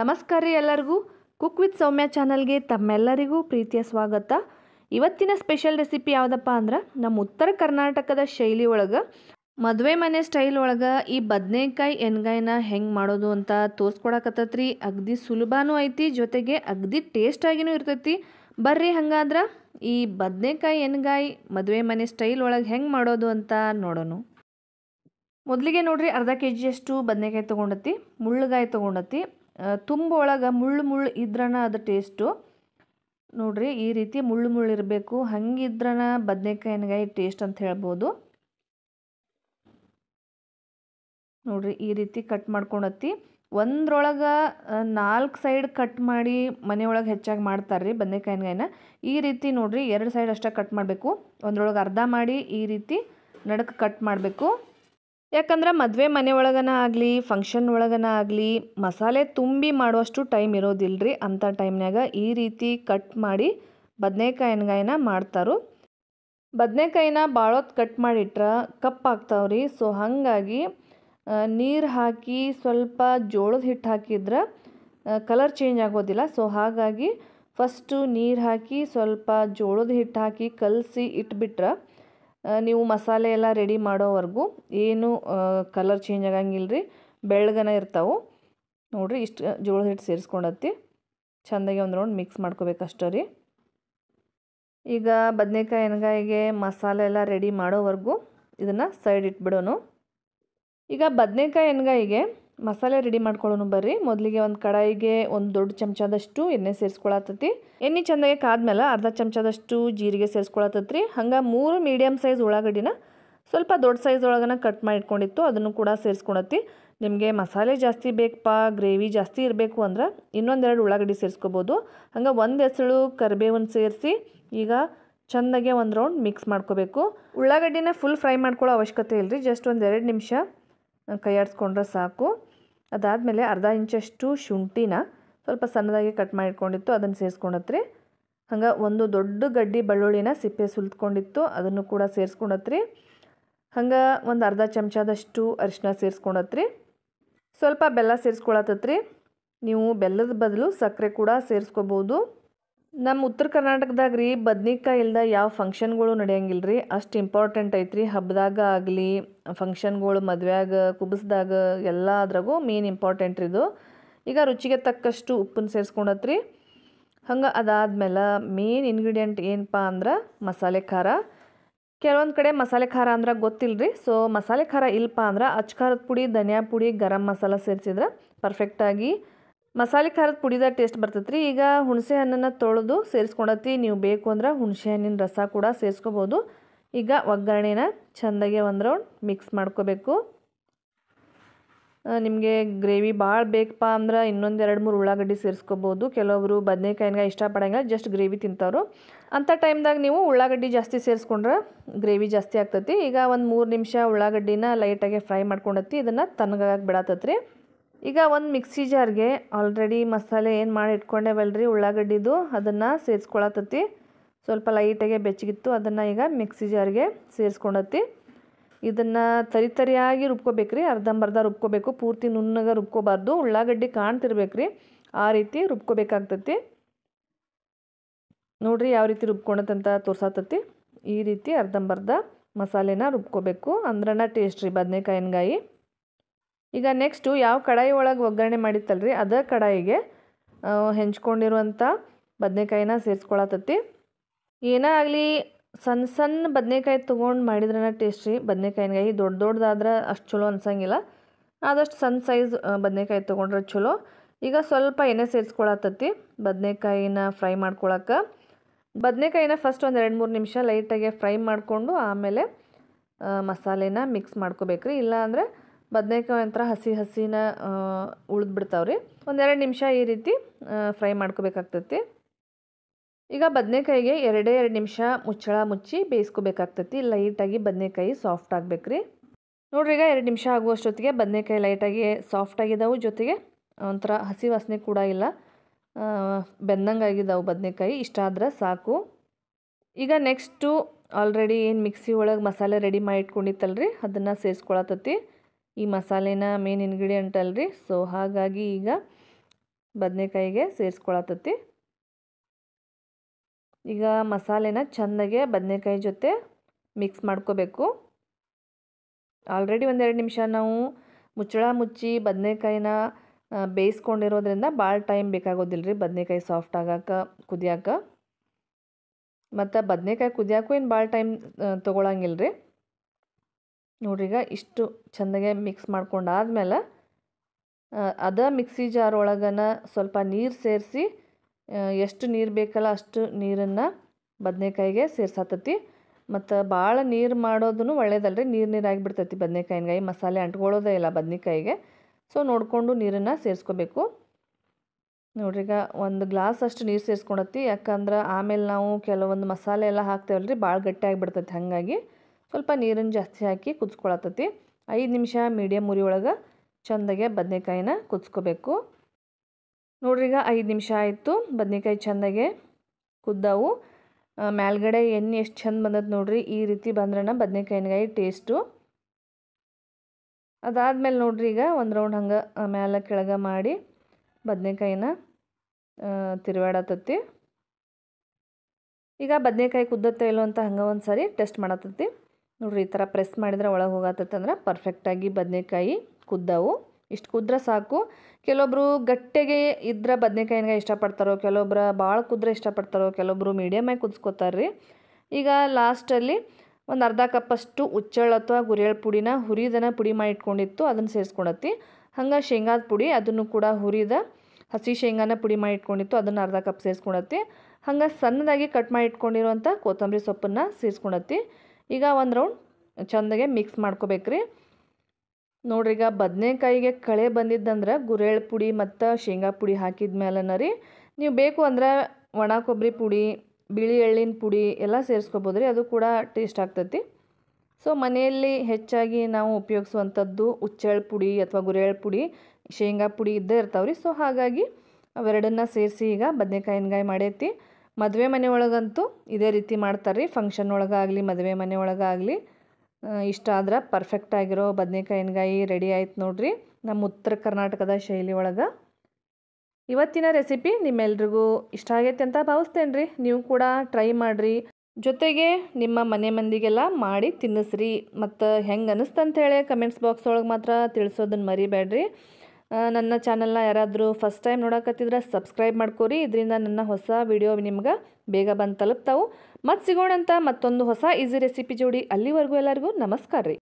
ನಮಸ್ಕಾರ ರೀ ಎಲ್ಲರಿಗೂ ಕುಕ್ ವಿತ್ ಸೌಮ್ಯ ಚಾನಲ್ಗೆ ತಮ್ಮೆಲ್ಲರಿಗೂ ಪ್ರೀತಿಯ ಸ್ವಾಗತ ಇವತ್ತಿನ ಸ್ಪೆಷಲ್ ರೆಸಿಪಿ ಯಾವುದಪ್ಪ ಅಂದ್ರೆ ನಮ್ಮ ಉತ್ತರ ಕರ್ನಾಟಕದ ಶೈಲಿ ಒಳಗೆ ಮದುವೆ ಮನೆ ಸ್ಟೈಲ್ ಒಳಗೆ ಈ ಬದನೆಕಾಯಿ ಎಣ್ಗಾಯಿನ ಹೆಂಗೆ ಮಾಡೋದು ಅಂತ ತೋರ್ಸ್ಕೊಡಕತ್ತೈತ್ರಿ ಅಗ್ದಿ ಸುಲಭನೂ ಐತಿ ಜೊತೆಗೆ ಅಗದಿ ಟೇಸ್ಟಾಗಿನೂ ಇರ್ತೈತಿ ಬರ್ರಿ ಹಂಗಾದ್ರೆ ಈ ಬದನೆಕಾಯಿ ಎಣ್ಗಾಯಿ ಮದುವೆ ಮನೆ ಸ್ಟೈಲ್ ಒಳಗೆ ಹೆಂಗೆ ಮಾಡೋದು ಅಂತ ನೋಡೋಣ ಮೊದಲಿಗೆ ನೋಡ್ರಿ ಅರ್ಧ ಕೆ ಜಿಯಷ್ಟು ಬದನೆಕಾಯಿ ತೊಗೊಂಡತಿ ಮುಳ್ಳುಗಾಯಿ ತೊಗೊಂಡತಿ ತುಂಬ ಒಳಗೆ ಮುಳ್ಳು ಮುಳ್ಳು ಇದ್ರನ ಅದು ಟೇಸ್ಟು ನೋಡಿರಿ ಈ ರೀತಿ ಮುಳ್ಳು ಮುಳ್ಳು ಇರಬೇಕು ಹಂಗಿದ್ರನ ಬದನೆಕಾಯಿನಗಾಯಿ ಟೇಸ್ಟ್ ಅಂತ ಹೇಳ್ಬೋದು ನೋಡಿರಿ ಈ ರೀತಿ ಕಟ್ ಮಾಡ್ಕೊಂಡತ್ತಿ ಒಂದ್ರೊಳಗೆ ನಾಲ್ಕು ಸೈಡ್ ಕಟ್ ಮಾಡಿ ಮನೆಯೊಳಗೆ ಹೆಚ್ಚಾಗಿ ಮಾಡ್ತಾರೆ ರೀ ಬದನೆಕಾಯಿನಗಾಯಿನ ಈ ರೀತಿ ನೋಡ್ರಿ ಎರಡು ಸೈಡ್ ಅಷ್ಟೇ ಕಟ್ ಮಾಡಬೇಕು ಒಂದ್ರೊಳಗೆ ಅರ್ಧ ಮಾಡಿ ಈ ರೀತಿ ನಡಕ್ಕೆ ಕಟ್ ಮಾಡಬೇಕು ಯಾಕಂದ್ರೆ ಮದುವೆ ಮನೆ ಒಳಗನ ಆಗಲಿ ಫಂಕ್ಷನ್ ಒಳಗನ ಆಗಲಿ ಮಸಾಲೆ ತುಂಬಿ ಮಾಡುವಷ್ಟು ಟೈಮ್ ಇರೋದಿಲ್ಲ ರೀ ಅಂಥ ಟೈಮ್ನಾಗ ಈ ರೀತಿ ಕಟ್ ಮಾಡಿ ಬದನೆಕಾಯಿ ಮಾಡ್ತಾರು ಬದನೆಕಾಯಿನ ಹೊತ್ತು ಕಟ್ ಮಾಡಿಟ್ರೆ ಕಪ್ಪಾಗ್ತಾವ್ರಿ ಸೊ ಹಾಗಾಗಿ ನೀರು ಹಾಕಿ ಸ್ವಲ್ಪ ಜೋಳದ ಹಿಟ್ಟು ಹಾಕಿದ್ರೆ ಕಲರ್ ಚೇಂಜ್ ಆಗೋದಿಲ್ಲ ಸೊ ಹಾಗಾಗಿ ಫಸ್ಟು ನೀರು ಹಾಕಿ ಸ್ವಲ್ಪ ಜೋಳದ ಹಿಟ್ಟು ಹಾಕಿ ಕಲಸಿ ಇಟ್ಬಿಟ್ರೆ ನೀವು ಮಸಾಲೆ ಎಲ್ಲ ರೆಡಿ ಮಾಡೋವರೆಗೂ ಏನು ಕಲರ್ ಚೇಂಜ್ ಆಗಂಗಿಲ್ಲ ರೀ ಬೆಳ್ಳಗನ ಇರ್ತಾವೆ ನೋಡಿರಿ ಇಷ್ಟು ಜೋಳದ ಹಿಟ್ಟು ಸೇರಿಸ್ಕೊಂಡತ್ತಿ ಚೆಂದಾಗಿ ಒಂದು ರೌಂಡ್ ಮಿಕ್ಸ್ ಮಾಡ್ಕೋಬೇಕಷ್ಟೇ ರೀ ಈಗ ಬದನೆಕಾಯಿ ಎಣ್ಗಾಯಿಗೆ ಮಸಾಲೆ ಎಲ್ಲ ರೆಡಿ ಮಾಡೋವರೆಗೂ ಇದನ್ನು ಸೈಡ್ ಇಟ್ಬಿಡೋನು ಈಗ ಬದನೆಕಾಯಿ ಎಣ್ಗಾಯಿಗೆ ಮಸಾಲೆ ರೆಡಿ ಮಾಡ್ಕೊಳ್ಳೋನು ಬರ್ರಿ ಮೊದಲಿಗೆ ಒಂದು ಕಡಾಯಿಗೆ ಒಂದು ದೊಡ್ಡ ಚಮಚದಷ್ಟು ಎಣ್ಣೆ ಸೇರಿಸ್ಕೊಳತ್ತೈತಿ ಎಣ್ಣೆ ಚೆನ್ನಾಗಿ ಕಾದ್ಮೇಲೆ ಅರ್ಧ ಚಮಚದಷ್ಟು ಜೀರಿಗೆ ಸೇರಿಸ್ಕೊಳತ್ತತ್ರಿ ಹಂಗೆ ಮೂರು ಮೀಡಿಯಮ್ ಸೈಜ್ ಉಳ್ಳಾಗಡ್ಡಿನ ಸ್ವಲ್ಪ ದೊಡ್ಡ ಸೈಜ್ ಒಳಗನ ಕಟ್ ಮಾಡಿಟ್ಕೊಂಡಿತ್ತು ಅದನ್ನು ಕೂಡ ಸೇರಿಸ್ಕೊಳತ್ತಿ ನಿಮಗೆ ಮಸಾಲೆ ಜಾಸ್ತಿ ಬೇಕಪ್ಪ ಗ್ರೇವಿ ಜಾಸ್ತಿ ಇರಬೇಕು ಅಂದ್ರೆ ಇನ್ನೊಂದೆರಡು ಉಳ್ಳಾಗಡ್ಡಿ ಸೇರಿಸ್ಕೋಬೋದು ಹಂಗೆ ಒಂದು ಹೆಸಳು ಕರಿಬೇವನ್ನು ಸೇರಿಸಿ ಈಗ ಚೆಂದಾಗೆ ಒಂದು ರೌಂಡ್ ಮಿಕ್ಸ್ ಮಾಡ್ಕೋಬೇಕು ಉಳ್ಳಾಗಡ್ಡಿನ ಫುಲ್ ಫ್ರೈ ಮಾಡ್ಕೊಳ್ಳೋ ಅವಶ್ಯಕತೆ ಇಲ್ಲರಿ ಜಸ್ಟ್ ಒಂದು ಎರಡು ನಿಮಿಷ ಕೈಯಾಡಿಸ್ಕೊಂಡ್ರೆ ಸಾಕು ಅದಾದಮೇಲೆ ಅರ್ಧ ಇಂಚಷ್ಟು ಶುಂಠಿನ ಸ್ವಲ್ಪ ಸಣ್ಣದಾಗಿ ಕಟ್ ಮಾಡಿಕೊಂಡಿತ್ತು ಅದನ್ನು ಸೇರಿಸ್ಕೊಂಡತ್ರಿ ಹಂಗೆ ಒಂದು ದೊಡ್ಡ ಗಡ್ಡಿ ಬೆಳ್ಳುಳ್ಳಿನ ಸಿಪ್ಪೆ ಸುಲ್ತ್ಕೊಂಡಿತ್ತು ಅದನ್ನು ಕೂಡ ಸೇರಿಸ್ಕೊಂಡತ್ರಿ ಹಂಗೆ ಒಂದು ಅರ್ಧ ಚಮಚದಷ್ಟು ಅರಿಶಿನ ಸೇರಿಸ್ಕೊಂಡತ್ರಿ ಸ್ವಲ್ಪ ಬೆಲ್ಲ ಸೇರಿಸ್ಕೊಳತ್ತತ್ರಿ ನೀವು ಬೆಲ್ಲದ ಬದಲು ಸಕ್ಕರೆ ಕೂಡ ಸೇರಿಸ್ಕೋಬೋದು ನಮ್ಮ ಉತ್ತರ ಕರ್ನಾಟಕದಾಗ ರೀ ಬದ್ನಿಕಾಯಿ ಇಲ್ದ ಯಾವ ಫಂಕ್ಷನ್ಗಳು ನಡೆಯಂಗಿಲ್ಲ ರೀ ಅಷ್ಟು ಇಂಪಾರ್ಟೆಂಟ್ ಐತ್ರಿ ಹಬ್ಬದಾಗ ಆಗಲಿ ಫಂಕ್ಷನ್ಗಳು ಮದುವೆಯಾಗ ಎಲ್ಲ ಎಲ್ಲದ್ರಾಗೂ ಮೇನ್ ಇಂಪಾರ್ಟೆಂಟ್ ಇದು ಈಗ ರುಚಿಗೆ ತಕ್ಕಷ್ಟು ಉಪ್ಪನ್ನು ಸೇರಿಸ್ಕೊಂಡತ್ರಿ ಹಂಗೆ ಅದಾದ್ಮೇಲೆ ಮೇನ್ ಇಂಗ್ರೀಡಿಯೆಂಟ್ ಏನಪ್ಪ ಅಂದ್ರೆ ಮಸಾಲೆ ಖಾರ ಕೆಲವೊಂದು ಕಡೆ ಮಸಾಲೆ ಖಾರ ಅಂದ್ರೆ ಗೊತ್ತಿಲ್ಲ ರೀ ಸೊ ಮಸಾಲೆ ಖಾರ ಇಲ್ಲಪ್ಪ ಅಂದ್ರೆ ಖಾರದ ಪುಡಿ ಧನಿಯಾ ಪುಡಿ ಗರಂ ಮಸಾಲ ಸೇರಿಸಿದ್ರೆ ಪರ್ಫೆಕ್ಟಾಗಿ ಮಸಾಲೆ ಖಾರದ ಪುಡಿದ ಟೇಸ್ಟ್ ಬರ್ತೈತೆ ರೀ ಈಗ ಹುಣಸೆ ಹಣ್ಣನ್ನು ತೊಳೆದು ಸೇರಿಸ್ಕೊಂಡತಿ ನೀವು ಬೇಕು ಅಂದ್ರೆ ಹುಣಸೆ ಹಣ್ಣಿನ ರಸ ಕೂಡ ಸೇರಿಸ್ಕೋಬೋದು ಈಗ ಒಗ್ಗರಣೆನ ಚೆಂದಾಗೆ ಒಂದು ರೌಂಡ್ ಮಿಕ್ಸ್ ಮಾಡ್ಕೋಬೇಕು ನಿಮಗೆ ಗ್ರೇವಿ ಭಾಳ ಬೇಕಪ್ಪ ಅಂದ್ರೆ ಇನ್ನೊಂದು ಎರಡು ಮೂರು ಉಳ್ಳಾಗಡ್ಡಿ ಸೇರಿಸ್ಕೋಬೋದು ಕೆಲವೊಬ್ಬರು ಬದನೆಕಾಯಿನಾಗ ಇಷ್ಟಪಡಂಗಿಲ್ಲ ಜಸ್ಟ್ ಗ್ರೇವಿ ತಿಂತಾರೋ ಅಂಥ ಟೈಮ್ದಾಗ ನೀವು ಉಳ್ಳಾಗಡ್ಡಿ ಜಾಸ್ತಿ ಸೇರಿಸ್ಕೊಂಡ್ರೆ ಗ್ರೇವಿ ಜಾಸ್ತಿ ಆಗ್ತತಿ ಈಗ ಒಂದು ಮೂರು ನಿಮಿಷ ಉಳ್ಳಾಗಡ್ಡಿನ ಲೈಟಾಗಿ ಫ್ರೈ ಮಾಡ್ಕೊಂಡತಿ ಇದನ್ನು ತಣ್ಣಗಾಗಿ ಬಿಡತ್ತತ್ರಿ ಈಗ ಒಂದು ಮಿಕ್ಸಿ ಜಾರ್ಗೆ ಆಲ್ರೆಡಿ ಮಸಾಲೆ ಏನು ಮಾಡಿ ರೀ ಉಳ್ಳಾಗಡ್ಡಿದು ಅದನ್ನು ಸೇರಿಸ್ಕೊಳತ್ತತಿ ಸ್ವಲ್ಪ ಲೈಟಾಗೆ ಬೆಚ್ಚಗಿತ್ತು ಅದನ್ನು ಈಗ ಮಿಕ್ಸಿ ಜಾರ್ಗೆ ಸೇರಿಸ್ಕೊಂಡತ್ತಿ ಇದನ್ನು ತರಿ ತರಿಯಾಗಿ ರೀ ಅರ್ಧಂಬರ್ಧ ರುಬ್ಕೋಬೇಕು ಪೂರ್ತಿ ನುಣ್ಣಗೆ ರುಬ್ಕೋಬಾರ್ದು ಉಳ್ಳಾಗಡ್ಡಿ ರೀ ಆ ರೀತಿ ರುಬ್ಕೋಬೇಕಾಗ್ತತಿ ನೋಡ್ರಿ ಯಾವ ರೀತಿ ರುಬ್ಕೊಳತ್ತಂತ ತೋರ್ಸಾತತಿ ಈ ರೀತಿ ಅರ್ಧಂಬರ್ಧ ಮಸಾಲೆನ ರುಬ್ಕೋಬೇಕು ಅಂದ್ರನ ಟೇಸ್ಟ್ ರೀ ಬದನೇಕಾಯಿನಕಾಯಿ ಈಗ ನೆಕ್ಸ್ಟು ಯಾವ ಕಡಾಯಿ ಒಳಗೆ ಒಗ್ಗರಣೆ ಮಾಡಿತ್ತಲ್ರಿ ಅದೇ ಕಡಾಯಿಗೆ ಹೆಂಚ್ಕೊಂಡಿರುವಂಥ ಬದನೆಕಾಯಿನ ಸೇರಿಸ್ಕೊಳತತ್ತಿ ಏನೇ ಆಗಲಿ ಸಣ್ಣ ಸಣ್ಣ ಬದನೆಕಾಯಿ ತೊಗೊಂಡು ಮಾಡಿದ್ರೆ ಟೇಸ್ಟ್ ರೀ ದೊಡ್ಡ ದೊಡ್ಡದಾದ್ರೆ ಅಷ್ಟು ಚಲೋ ಅನ್ಸಂಗಿಲ್ಲ ಆದಷ್ಟು ಸಣ್ಣ ಸೈಜ್ ಬದನೆಕಾಯಿ ತೊಗೊಂಡ್ರೆ ಚಲೋ ಈಗ ಸ್ವಲ್ಪ ಎಣ್ಣೆ ಸೇರಿಸ್ಕೊಳತತ್ತಿ ಬದನೆಕಾಯಿನ ಫ್ರೈ ಮಾಡ್ಕೊಳಕ್ಕೆ ಬದನೆಕಾಯಿನ ಫಸ್ಟ್ ಒಂದು ಎರಡು ಮೂರು ನಿಮಿಷ ಲೈಟಾಗಿ ಫ್ರೈ ಮಾಡಿಕೊಂಡು ಆಮೇಲೆ ಮಸಾಲೆನ ಮಿಕ್ಸ್ ಮಾಡ್ಕೋಬೇಕ್ರಿ ಇಲ್ಲಾಂದರೆ ಬದನೇಕಾಯಿ ಒಂಥರ ಹಸಿ ಹಸಿನ ಉಳಿದ್ಬಿಡ್ತಾವ್ರಿ ಒಂದೆರಡು ನಿಮಿಷ ಈ ರೀತಿ ಫ್ರೈ ಮಾಡ್ಕೋಬೇಕಾಗ್ತೈತಿ ಈಗ ಬದನೇಕಾಯಿಗೆ ಎರಡೇ ಎರಡು ನಿಮಿಷ ಮುಚ್ಚಳ ಮುಚ್ಚಿ ಬೇಯಿಸ್ಕೋಬೇಕಾಗ್ತೈತಿ ಲೈಟಾಗಿ ಬದನೇಕಾಯಿ ಸಾಫ್ಟ್ ಆಗಬೇಕ್ರಿ ನೋಡ್ರಿ ಈಗ ಎರಡು ನಿಮಿಷ ಆಗುವಷ್ಟೊತ್ತಿಗೆ ಬದನೇಕಾಯಿ ಲೈಟಾಗಿ ಸಾಫ್ಟ್ ಆಗಿದ್ದಾವೆ ಜೊತೆಗೆ ಒಂಥರ ಹಸಿ ವಾಸನೆ ಕೂಡ ಇಲ್ಲ ಬೆಂದಂಗೆ ಆಗಿದ್ದಾವೆ ಇಷ್ಟ ಇಷ್ಟಾದ್ರೆ ಸಾಕು ಈಗ ನೆಕ್ಸ್ಟು ಆಲ್ರೆಡಿ ಏನು ಮಿಕ್ಸಿ ಒಳಗೆ ಮಸಾಲೆ ರೆಡಿ ಮಾಡಿ ಇಟ್ಕೊಂಡಿತ್ತಲ್ರಿ ಅದನ್ನು ಸೇರಿಸ್ಕೊಳತತಿ ಈ ಮಸಾಲೆನ ಮೇನ್ ಇಂಗ್ರೀಡಿಯೆಂಟ್ ಅಲ್ರಿ ಸೊ ಹಾಗಾಗಿ ಈಗ ಬದನೆಕಾಯಿಗೆ ಸೇರಿಸ್ಕೊಳತತಿ ಈಗ ಮಸಾಲೆನ ಚೆಂದಾಗೆ ಬದನೆಕಾಯಿ ಜೊತೆ ಮಿಕ್ಸ್ ಮಾಡ್ಕೋಬೇಕು ಆಲ್ರೆಡಿ ಒಂದೆರಡು ನಿಮಿಷ ನಾವು ಮುಚ್ಚಳ ಮುಚ್ಚಿ ಬದನೆಕಾಯಿನ ಬೇಯಿಸ್ಕೊಂಡಿರೋದ್ರಿಂದ ಭಾಳ ಟೈಮ್ ಬೇಕಾಗೋದಿಲ್ಲ ರೀ ಬದನೆಕಾಯಿ ಸಾಫ್ಟ್ ಆಗಾಕ ಕುದಿಯಾಕ ಮತ್ತು ಬದನೆಕಾಯಿ ಕುದಿಯಾಕೂ ಏನು ಭಾಳ ಟೈಮ್ ತೊಗೊಳಂಗಿಲ್ಲ ರೀ ನೋಡ್ರೀಗ ಇಷ್ಟು ಚೆಂದಗೆ ಮಿಕ್ಸ್ ಮಾಡ್ಕೊಂಡಾದ್ಮೇಲೆ ಅದ ಮಿಕ್ಸಿ ಜಾರ್ ಒಳಗನ ಸ್ವಲ್ಪ ನೀರು ಸೇರಿಸಿ ಎಷ್ಟು ನೀರು ಬೇಕಲ್ಲ ಅಷ್ಟು ನೀರನ್ನು ಬದನೆಕಾಯಿಗೆ ಸೇರ್ಸಾತತಿ ಮತ್ತು ಭಾಳ ನೀರು ಮಾಡೋದು ಒಳ್ಳೇದಲ್ರಿ ನೀರು ನೀರಾಗಿ ಬಿಡ್ತೈತಿ ಬದನೆಕಾಯಿನಕಾಯಿ ಮಸಾಲೆ ಅಂಟ್ಕೊಳ್ಳೋದೇ ಇಲ್ಲ ಬದನೆಕಾಯಿಗೆ ಸೊ ನೋಡಿಕೊಂಡು ನೀರನ್ನು ಸೇರಿಸ್ಕೋಬೇಕು ನೋಡ್ರೀಗ ಒಂದು ಗ್ಲಾಸ್ ಅಷ್ಟು ನೀರು ಸೇರಿಸ್ಕೊಂಡತಿ ಯಾಕಂದ್ರೆ ಆಮೇಲೆ ನಾವು ಕೆಲವೊಂದು ಮಸಾಲೆ ಎಲ್ಲ ಹಾಕ್ತೇವಲ್ರಿ ಭಾಳ ಗಟ್ಟಿ ಆಗಿಬಿಡ್ತೈತಿ ಹಾಗಾಗಿ ಸ್ವಲ್ಪ ನೀರನ್ನು ಜಾಸ್ತಿ ಹಾಕಿ ಕುದಿಸ್ಕೊಳತ್ತತಿ ಐದು ನಿಮಿಷ ಮೀಡಿಯಮ್ ಉರಿ ಒಳಗೆ ಚೆಂದಾಗೆ ಬದನೆಕಾಯಿನ ಕುದಿಸ್ಕೋಬೇಕು ಈಗ ಐದು ನಿಮಿಷ ಆಯಿತು ಬದನೆಕಾಯಿ ಚೆಂದಾಗೆ ಕುದ್ದಾವು ಮೇಲ್ಗಡೆ ಎಣ್ಣೆ ಎಷ್ಟು ಚೆಂದ ಬಂದದ ನೋಡ್ರಿ ಈ ರೀತಿ ಬಂದ್ರನ ಬದನೆಕಾಯಿನಗಾಯಿ ಟೇಸ್ಟು ಅದಾದಮೇಲೆ ನೋಡ್ರಿ ಈಗ ಒಂದು ರೌಂಡ್ ಹಂಗೆ ಮ್ಯಾಲ ಕೆಳಗೆ ಮಾಡಿ ಬದನೆಕಾಯಿನ ತಿರುವಾಡತತಿ ಈಗ ಬದನೆಕಾಯಿ ಕುದ್ದತ್ತೆ ಇಲ್ಲೋ ಅಂತ ಹಂಗೆ ಒಂದು ಸಾರಿ ಟೆಸ್ಟ್ ಮಾಡತತಿ ನೋಡ್ರಿ ಈ ಥರ ಪ್ರೆಸ್ ಮಾಡಿದ್ರೆ ಒಳಗೆ ಹೋಗತ್ತಂದ್ರೆ ಪರ್ಫೆಕ್ಟಾಗಿ ಬದನೆಕಾಯಿ ಕುದ್ದವು ಇಷ್ಟು ಕುದ್ರೆ ಸಾಕು ಕೆಲವೊಬ್ರು ಗಟ್ಟೆಗೆ ಇದ್ರೆ ಬದನೆಕಾಯಿನಾಗ ಇಷ್ಟಪಡ್ತಾರೋ ಕೆಲವೊಬ್ರು ಭಾಳ ಕುದ್ರೆ ಇಷ್ಟಪಡ್ತಾರೋ ಕೆಲವೊಬ್ರು ಮೀಡಿಯಮಾಗಿ ಕುದಿಸ್ಕೋತಾರ್ರಿ ರೀ ಈಗ ಲಾಸ್ಟಲ್ಲಿ ಒಂದು ಅರ್ಧ ಕಪ್ಪಷ್ಟು ಉಚ್ಚಳ ಅಥವಾ ಗುರಿಯಳ ಪುಡಿನ ಹುರಿದನ ಪುಡಿ ಮಾಡಿ ಇಟ್ಕೊಂಡಿತ್ತು ಅದನ್ನು ಸೇರಿಸ್ಕೊಳತ್ತಿ ಹಂಗೆ ಶೇಂಗಾದ ಪುಡಿ ಅದನ್ನು ಕೂಡ ಹುರಿದ ಹಸಿ ಶೇಂಗಾನ ಪುಡಿ ಮಾಡಿ ಇಟ್ಕೊಂಡಿತ್ತು ಅದನ್ನು ಅರ್ಧ ಕಪ್ ಸೇರಿಸ್ಕೊಳತ್ತಿ ಹಂಗೆ ಸಣ್ಣದಾಗಿ ಕಟ್ ಮಾಡಿ ಇಟ್ಕೊಂಡಿರುವಂಥ ಕೊತ್ತಂಬರಿ ಸೊಪ್ಪನ್ನು ಸೇರಿಸ್ಕೊಳತ್ತಿ ಈಗ ಒಂದು ರೌಂಡ್ ಚಂದಗೆ ಮಿಕ್ಸ್ ಮಾಡ್ಕೋಬೇಕ್ರಿ ನೋಡ್ರಿ ಈಗ ಬದನೆಕಾಯಿಗೆ ಕಳೆ ಬಂದಿದ್ದಂದ್ರೆ ಗುರೇಳ್ ಪುಡಿ ಮತ್ತು ಶೇಂಗಾ ಪುಡಿ ಹಾಕಿದ ಮೇಲೆನ ರೀ ನೀವು ಬೇಕು ಅಂದ್ರೆ ಒಣ ಕೊಬ್ಬರಿ ಪುಡಿ ಬಿಳಿ ಎಳ್ಳಿನ ಪುಡಿ ಎಲ್ಲ ಸೇರಿಸ್ಕೊಬೋದು ರೀ ಅದು ಕೂಡ ಟೇಸ್ಟ್ ಆಗ್ತೈತಿ ಸೊ ಮನೆಯಲ್ಲಿ ಹೆಚ್ಚಾಗಿ ನಾವು ಉಪಯೋಗಿಸುವಂಥದ್ದು ಉಚ್ಚೆಳ್ ಪುಡಿ ಅಥವಾ ಗುರೇಳ್ ಪುಡಿ ಶೇಂಗಾ ಪುಡಿ ಇದ್ದೇ ಇರ್ತಾವ್ರಿ ಸೊ ಹಾಗಾಗಿ ಅವೆರಡನ್ನ ಸೇರಿಸಿ ಈಗ ಬದನೆಕಾಯಿನಗಾಯಿ ಮಾಡೈತಿ ಮದುವೆ ಮನೆ ಒಳಗಂತೂ ಇದೇ ರೀತಿ ಮಾಡ್ತಾರೆ ರೀ ಫಂಕ್ಷನ್ ಒಳಗಾಗಲಿ ಮದುವೆ ಮನೆ ಒಳಗಾಗಲಿ ಇಷ್ಟ ಆದ್ರೆ ಪರ್ಫೆಕ್ಟ್ ಆಗಿರೋ ಬದನೇಕಾಯಿ ರೆಡಿ ಆಯ್ತು ನೋಡ್ರಿ ನಮ್ಮ ಉತ್ತರ ಕರ್ನಾಟಕದ ಶೈಲಿ ಒಳಗೆ ಇವತ್ತಿನ ರೆಸಿಪಿ ನಿಮ್ಮೆಲ್ರಿಗೂ ಇಷ್ಟ ಆಗೈತೆ ಅಂತ ಭಾವಿಸ್ತೇನೆ ರೀ ನೀವು ಕೂಡ ಟ್ರೈ ಮಾಡಿರಿ ಜೊತೆಗೆ ನಿಮ್ಮ ಮನೆ ಮಂದಿಗೆಲ್ಲ ಮಾಡಿ ತಿನ್ನಿಸ್ರಿ ಮತ್ತು ಹೆಂಗೆ ಅನ್ನಿಸ್ತಂತ ಹೇಳಿ ಕಮೆಂಟ್ಸ್ ಬಾಕ್ಸ್ ಒಳಗೆ ಮಾತ್ರ ತಿಳಿಸೋದನ್ನು ಮರಿಬೇಡ್ರಿ ನನ್ನ ಚಾನಲ್ನ ಯಾರಾದರೂ ಫಸ್ಟ್ ಟೈಮ್ ನೋಡಕತ್ತಿದ್ರೆ ಸಬ್ಸ್ಕ್ರೈಬ್ ಮಾಡ್ಕೋರಿ ಇದರಿಂದ ನನ್ನ ಹೊಸ ವಿಡಿಯೋ ನಿಮ್ಗೆ ಬೇಗ ಬಂದು ತಲುಪ್ತಾವು ಮತ್ತು ಸಿಗೋಣಂತ ಮತ್ತೊಂದು ಹೊಸ ಈಸಿ ರೆಸಿಪಿ ಜೋಡಿ ಅಲ್ಲಿವರೆಗೂ ಎಲ್ಲರಿಗೂ ನಮಸ್ಕಾರ ರೀ